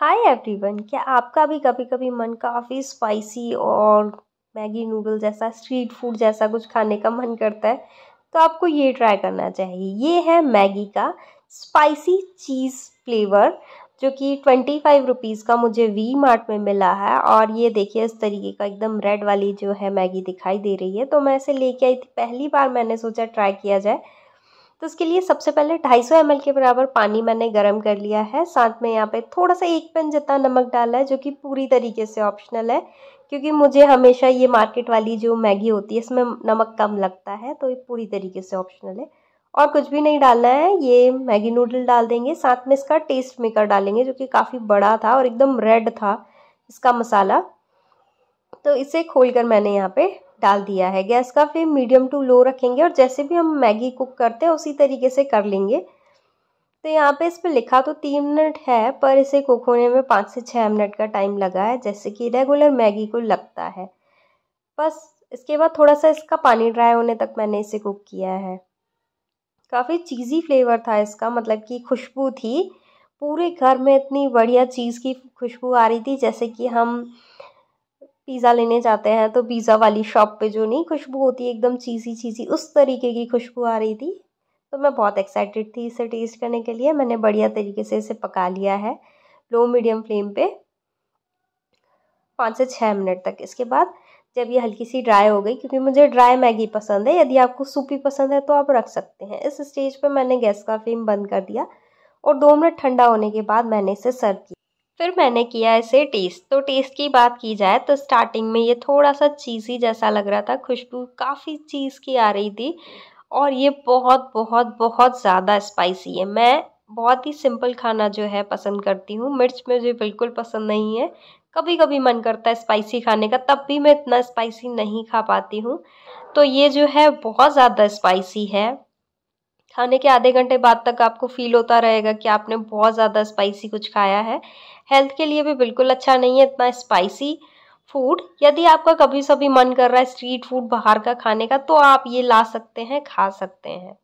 hi everyone क्या आपका भी कभी कभी मन काफ़ी स्पाइसी और मैगी नूडल जैसा स्ट्रीट फूड जैसा कुछ खाने का मन करता है तो आपको ये ट्राई करना चाहिए ये है मैगी का स्पाइसी चीज़ फ्लेवर जो कि ट्वेंटी फाइव रुपीज़ का मुझे वी मार्ट में मिला है और ये देखिए इस तरीके का एकदम रेड वाली जो है मैगी दिखाई दे रही है तो मैं इसे लेके आई थी पहली बार मैंने सोचा ट्राई किया जाए तो उसके लिए सबसे पहले 250 सौ के बराबर पानी मैंने गर्म कर लिया है साथ में यहाँ पे थोड़ा सा एक पेन जितना नमक डाला है जो कि पूरी तरीके से ऑप्शनल है क्योंकि मुझे हमेशा ये मार्केट वाली जो मैगी होती है इसमें नमक कम लगता है तो ये पूरी तरीके से ऑप्शनल है और कुछ भी नहीं डालना है ये मैगी नूडल डाल देंगे साथ में इसका टेस्ट मेकर डालेंगे जो कि काफ़ी बड़ा था और एकदम रेड था इसका मसाला तो इसे खोलकर मैंने यहाँ पे डाल दिया है गैस का फ्लेम मीडियम टू लो रखेंगे और जैसे भी हम मैगी कुक करते हैं उसी तरीके से कर लेंगे तो यहाँ पे इस पर लिखा तो तीन मिनट है पर इसे कुक होने में पाँच से छः मिनट का टाइम लगा है जैसे कि रेगुलर मैगी को लगता है बस इसके बाद थोड़ा सा इसका पानी ड्राई होने तक मैंने इसे कुक किया है काफ़ी चीज़ी फ्लेवर था इसका मतलब कि खुशबू थी पूरे घर में इतनी बढ़िया चीज़ की खुशबू आ रही थी जैसे कि हम पिज़्ज़ा लेने जाते हैं तो पिज़्ज़ा वाली शॉप पे जो नहीं खुशबू होती एकदम चीज़ी चीज़ी उस तरीके की खुशबू आ रही थी तो मैं बहुत एक्साइटेड थी इसे टेस्ट करने के लिए मैंने बढ़िया तरीके से इसे पका लिया है लो मीडियम फ्लेम पे पाँच से छः मिनट तक इसके बाद जब ये हल्की सी ड्राई हो गई क्योंकि मुझे ड्राई मैगी पसंद है यदि आपको सूपी पसंद है तो आप रख सकते हैं इस स्टेज पर मैंने गैस का फ्लेम बंद कर दिया और दो मिनट ठंडा होने के बाद मैंने इसे सर्व किया फिर मैंने किया इसे टेस्ट तो टेस्ट की बात की जाए तो स्टार्टिंग में ये थोड़ा सा चीज़ी जैसा लग रहा था खुशबू काफ़ी चीज़ की आ रही थी और ये बहुत बहुत बहुत ज़्यादा स्पाइसी है मैं बहुत ही सिंपल खाना जो है पसंद करती हूँ मिर्च मुझे बिल्कुल पसंद नहीं है कभी कभी मन करता है स्पाइसी खाने का तब भी मैं इतना स्पाइसी नहीं खा पाती हूँ तो ये जो है बहुत ज़्यादा स्पाइसी है खाने के आधे घंटे बाद तक आपको फील होता रहेगा कि आपने बहुत ज़्यादा स्पाइसी कुछ खाया है हेल्थ के लिए भी बिल्कुल अच्छा नहीं है इतना स्पाइसी फूड यदि आपका कभी सभी मन कर रहा है स्ट्रीट फूड बाहर का खाने का तो आप ये ला सकते हैं खा सकते हैं